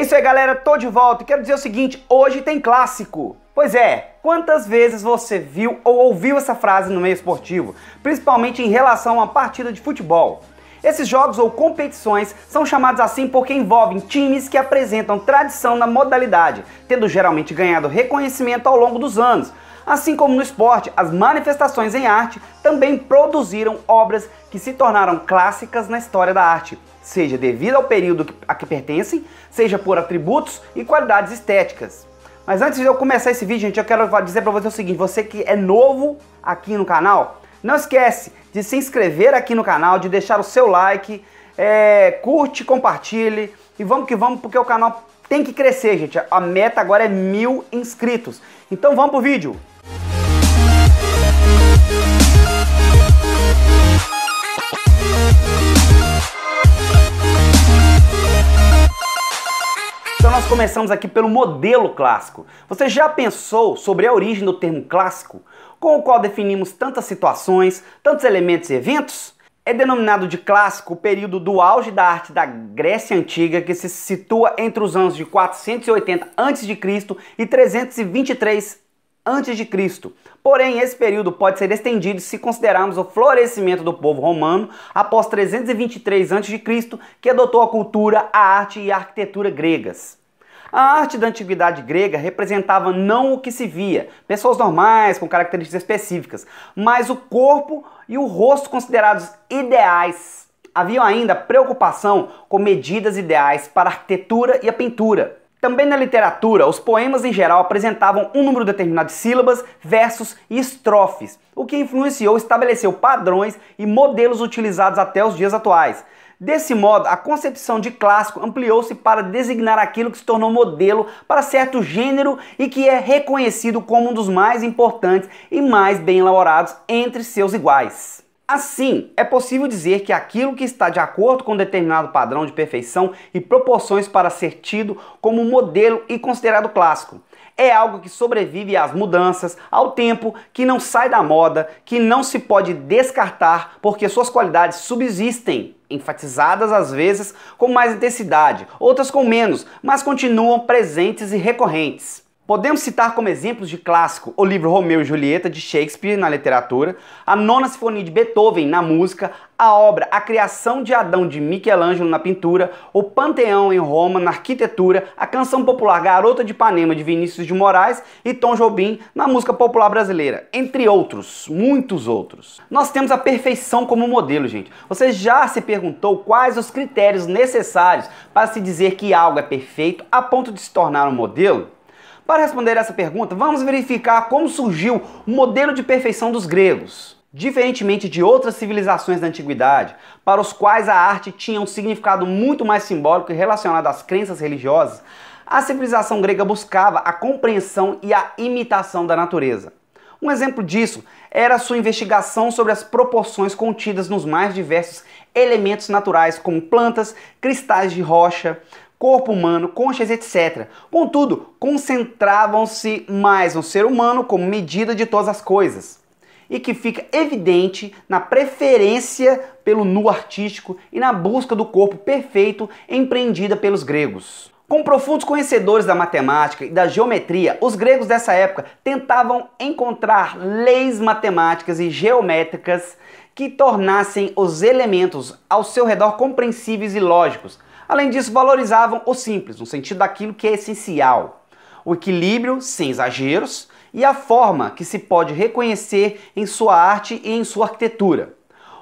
É isso aí, galera. Tô de volta e quero dizer o seguinte: hoje tem clássico. Pois é, quantas vezes você viu ou ouviu essa frase no meio esportivo, principalmente em relação a uma partida de futebol? Esses jogos ou competições são chamados assim porque envolvem times que apresentam tradição na modalidade, tendo geralmente ganhado reconhecimento ao longo dos anos, Assim como no esporte, as manifestações em arte também produziram obras que se tornaram clássicas na história da arte, seja devido ao período a que pertencem, seja por atributos e qualidades estéticas. Mas antes de eu começar esse vídeo, gente, eu quero dizer para você o seguinte, você que é novo aqui no canal, não esquece de se inscrever aqui no canal, de deixar o seu like, é, curte, compartilhe e vamos que vamos porque o canal tem que crescer, gente. A meta agora é mil inscritos. Então vamos pro vídeo. Então nós começamos aqui pelo modelo clássico. Você já pensou sobre a origem do termo clássico, com o qual definimos tantas situações, tantos elementos e eventos? É denominado de clássico o período do auge da arte da Grécia Antiga, que se situa entre os anos de 480 a.C. e 323 antes de Cristo. Porém, esse período pode ser estendido se considerarmos o florescimento do povo romano após 323 a.C., que adotou a cultura, a arte e a arquitetura gregas. A arte da antiguidade grega representava não o que se via, pessoas normais com características específicas, mas o corpo e o rosto considerados ideais. Havia ainda preocupação com medidas ideais para a arquitetura e a pintura. Também na literatura, os poemas em geral apresentavam um número determinado de sílabas, versos e estrofes, o que influenciou e estabeleceu padrões e modelos utilizados até os dias atuais. Desse modo, a concepção de clássico ampliou-se para designar aquilo que se tornou modelo para certo gênero e que é reconhecido como um dos mais importantes e mais bem elaborados entre seus iguais. Assim, é possível dizer que aquilo que está de acordo com determinado padrão de perfeição e proporções para ser tido como modelo e considerado clássico é algo que sobrevive às mudanças, ao tempo, que não sai da moda, que não se pode descartar porque suas qualidades subsistem, enfatizadas às vezes com mais intensidade, outras com menos, mas continuam presentes e recorrentes. Podemos citar como exemplos de clássico o livro Romeu e Julieta de Shakespeare na literatura, a Nona Sinfonia de Beethoven na música, a obra A Criação de Adão de Michelangelo na pintura, o Panteão em Roma na arquitetura, a canção popular Garota de Ipanema de Vinícius de Moraes e Tom Jobim na música popular brasileira, entre outros, muitos outros. Nós temos a perfeição como modelo, gente. Você já se perguntou quais os critérios necessários para se dizer que algo é perfeito a ponto de se tornar um modelo? Para responder essa pergunta, vamos verificar como surgiu o modelo de perfeição dos gregos. Diferentemente de outras civilizações da antiguidade, para os quais a arte tinha um significado muito mais simbólico e relacionado às crenças religiosas, a civilização grega buscava a compreensão e a imitação da natureza. Um exemplo disso era sua investigação sobre as proporções contidas nos mais diversos elementos naturais, como plantas, cristais de rocha, corpo humano, conchas, etc. Contudo, concentravam-se mais no ser humano como medida de todas as coisas. E que fica evidente na preferência pelo nu artístico e na busca do corpo perfeito empreendida pelos gregos. Com profundos conhecedores da matemática e da geometria, os gregos dessa época tentavam encontrar leis matemáticas e geométricas que tornassem os elementos ao seu redor compreensíveis e lógicos, Além disso, valorizavam o simples, no sentido daquilo que é essencial. O equilíbrio, sem exageros, e a forma que se pode reconhecer em sua arte e em sua arquitetura.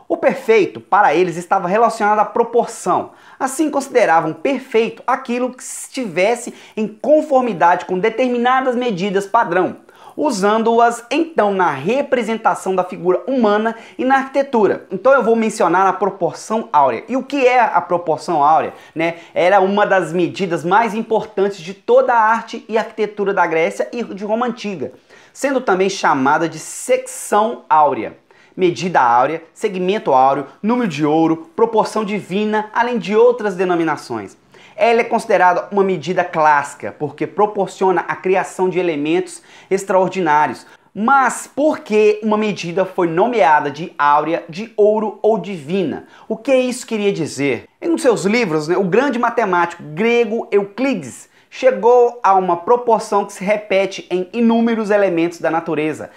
O perfeito, para eles, estava relacionado à proporção. Assim, consideravam perfeito aquilo que estivesse em conformidade com determinadas medidas padrão, usando-as então na representação da figura humana e na arquitetura. Então eu vou mencionar a proporção áurea. E o que é a proporção áurea? Né? Era é uma das medidas mais importantes de toda a arte e arquitetura da Grécia e de Roma Antiga, sendo também chamada de secção áurea medida áurea, segmento áureo, número de ouro, proporção divina, além de outras denominações. Ela é considerada uma medida clássica porque proporciona a criação de elementos extraordinários. Mas por que uma medida foi nomeada de áurea, de ouro ou divina? O que isso queria dizer? Em um de seus livros, né, o grande matemático grego Euclides chegou a uma proporção que se repete em inúmeros elementos da natureza,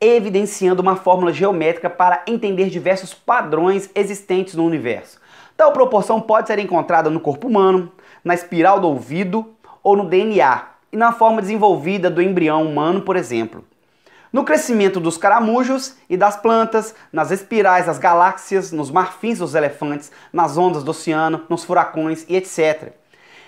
evidenciando uma fórmula geométrica para entender diversos padrões existentes no universo. Tal proporção pode ser encontrada no corpo humano, na espiral do ouvido ou no DNA e na forma desenvolvida do embrião humano, por exemplo. No crescimento dos caramujos e das plantas, nas espirais das galáxias, nos marfins dos elefantes, nas ondas do oceano, nos furacões e etc.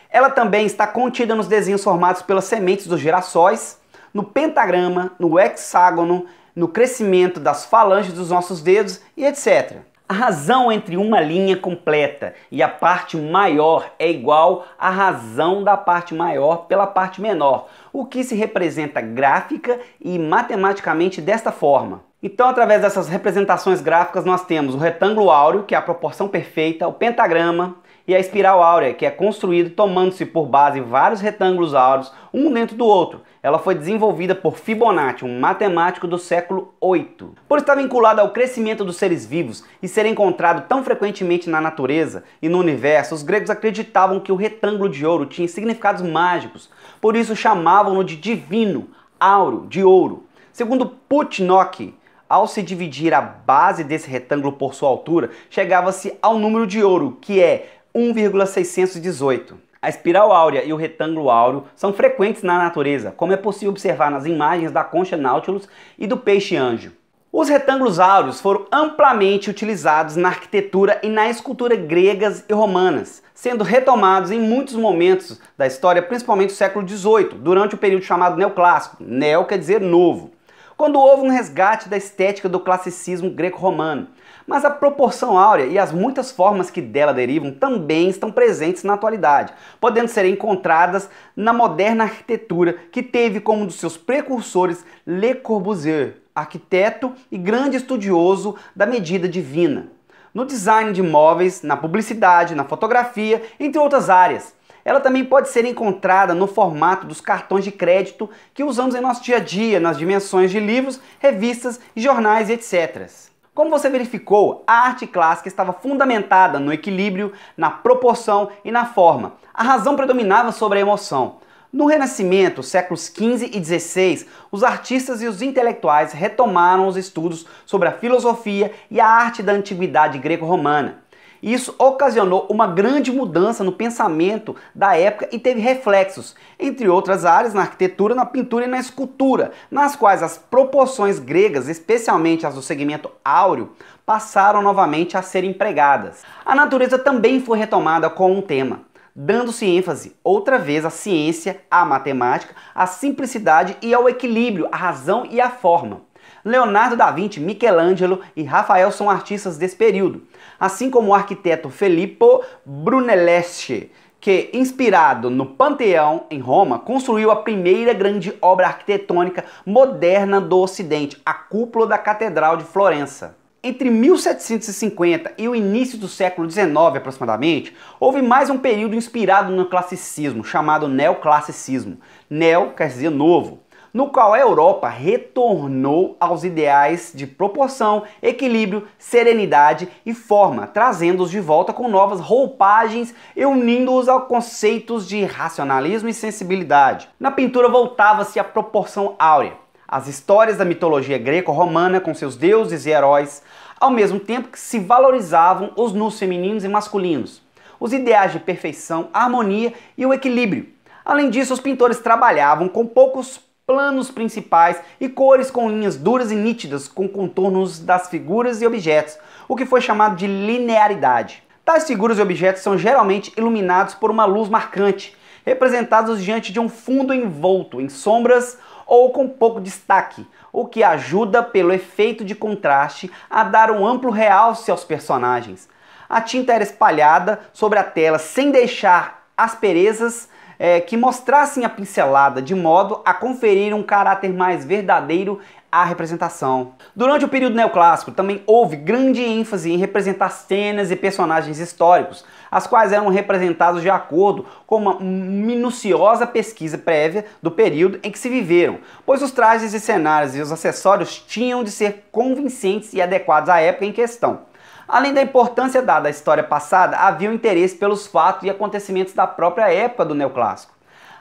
Ela também está contida nos desenhos formados pelas sementes dos girassóis, no pentagrama, no hexágono, no crescimento das falanges dos nossos dedos e etc. A razão entre uma linha completa e a parte maior é igual à razão da parte maior pela parte menor, o que se representa gráfica e matematicamente desta forma. Então, através dessas representações gráficas, nós temos o retângulo áureo, que é a proporção perfeita, o pentagrama, e a espiral áurea, que é construída tomando-se por base vários retângulos áureos, um dentro do outro. Ela foi desenvolvida por Fibonacci, um matemático do século 8. Por estar vinculada ao crescimento dos seres vivos e ser encontrado tão frequentemente na natureza e no universo, os gregos acreditavam que o retângulo de ouro tinha significados mágicos, por isso chamavam-no de divino, áureo, de ouro. Segundo Putnok, ao se dividir a base desse retângulo por sua altura, chegava-se ao número de ouro, que é 1,618. A espiral áurea e o retângulo áureo são frequentes na natureza, como é possível observar nas imagens da concha Nautilus e do peixe anjo. Os retângulos áureos foram amplamente utilizados na arquitetura e na escultura gregas e romanas, sendo retomados em muitos momentos da história, principalmente no século XVIII, durante o período chamado neoclássico. Neo quer dizer novo quando houve um resgate da estética do classicismo greco-romano. Mas a proporção áurea e as muitas formas que dela derivam também estão presentes na atualidade, podendo ser encontradas na moderna arquitetura que teve como um dos seus precursores Le Corbusier, arquiteto e grande estudioso da medida divina. No design de móveis, na publicidade, na fotografia, entre outras áreas. Ela também pode ser encontrada no formato dos cartões de crédito que usamos em nosso dia a dia, nas dimensões de livros, revistas, jornais e etc. Como você verificou, a arte clássica estava fundamentada no equilíbrio, na proporção e na forma. A razão predominava sobre a emoção. No Renascimento, séculos XV e XVI, os artistas e os intelectuais retomaram os estudos sobre a filosofia e a arte da antiguidade greco-romana isso ocasionou uma grande mudança no pensamento da época e teve reflexos, entre outras áreas, na arquitetura, na pintura e na escultura, nas quais as proporções gregas, especialmente as do segmento áureo, passaram novamente a ser empregadas. A natureza também foi retomada como um tema dando-se ênfase outra vez à ciência, à matemática, à simplicidade e ao equilíbrio, à razão e à forma. Leonardo da Vinci, Michelangelo e Rafael são artistas desse período, assim como o arquiteto Filippo Brunelleschi, que, inspirado no Panteão, em Roma, construiu a primeira grande obra arquitetônica moderna do Ocidente, a cúpula da Catedral de Florença. Entre 1750 e o início do século XIX, aproximadamente, houve mais um período inspirado no classicismo, chamado neoclassicismo. Neo quer dizer novo, no qual a Europa retornou aos ideais de proporção, equilíbrio, serenidade e forma, trazendo-os de volta com novas roupagens e unindo-os a conceitos de racionalismo e sensibilidade. Na pintura voltava-se à proporção áurea, as histórias da mitologia greco-romana com seus deuses e heróis, ao mesmo tempo que se valorizavam os nus femininos e masculinos, os ideais de perfeição, harmonia e o equilíbrio. Além disso, os pintores trabalhavam com poucos planos principais e cores com linhas duras e nítidas com contornos das figuras e objetos, o que foi chamado de linearidade. Tais figuras e objetos são geralmente iluminados por uma luz marcante, representados diante de um fundo envolto em sombras ou com pouco destaque, o que ajuda pelo efeito de contraste a dar um amplo realce aos personagens. A tinta era espalhada sobre a tela sem deixar asperezas é, que mostrassem a pincelada de modo a conferir um caráter mais verdadeiro à representação. Durante o período neoclássico também houve grande ênfase em representar cenas e personagens históricos, as quais eram representados de acordo com uma minuciosa pesquisa prévia do período em que se viveram, pois os trajes e cenários e os acessórios tinham de ser convincentes e adequados à época em questão. Além da importância dada à história passada, havia um interesse pelos fatos e acontecimentos da própria época do neoclássico.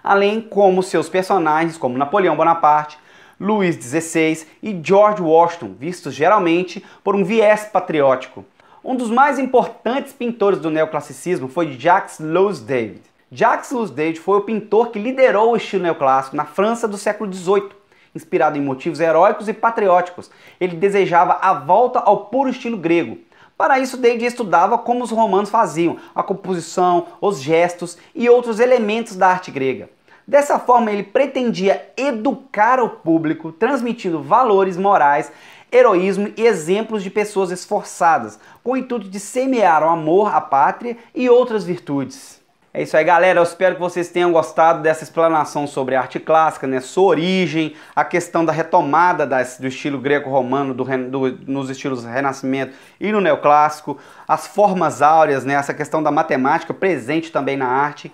Além como seus personagens, como Napoleão Bonaparte, Luís XVI e George Washington, vistos geralmente por um viés patriótico. Um dos mais importantes pintores do neoclassicismo foi Jacques Louis David. Jacques Louis David foi o pintor que liderou o estilo neoclássico na França do século XVIII. Inspirado em motivos heróicos e patrióticos, ele desejava a volta ao puro estilo grego, para isso, David estudava como os romanos faziam, a composição, os gestos e outros elementos da arte grega. Dessa forma, ele pretendia educar o público, transmitindo valores morais, heroísmo e exemplos de pessoas esforçadas, com o intuito de semear o amor à pátria e outras virtudes. É isso aí, galera. Eu espero que vocês tenham gostado dessa explanação sobre a arte clássica, né? Sua origem, a questão da retomada das, do estilo greco-romano do, do, nos estilos Renascimento e no neoclássico, as formas áureas, né? Essa questão da matemática presente também na arte.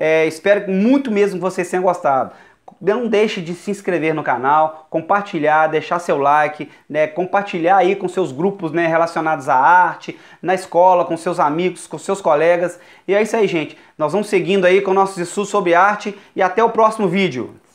É, espero muito mesmo que vocês tenham gostado não deixe de se inscrever no canal, compartilhar, deixar seu like, né, compartilhar aí com seus grupos né, relacionados à arte, na escola, com seus amigos, com seus colegas. E é isso aí, gente. Nós vamos seguindo aí com nossos estudos sobre arte e até o próximo vídeo.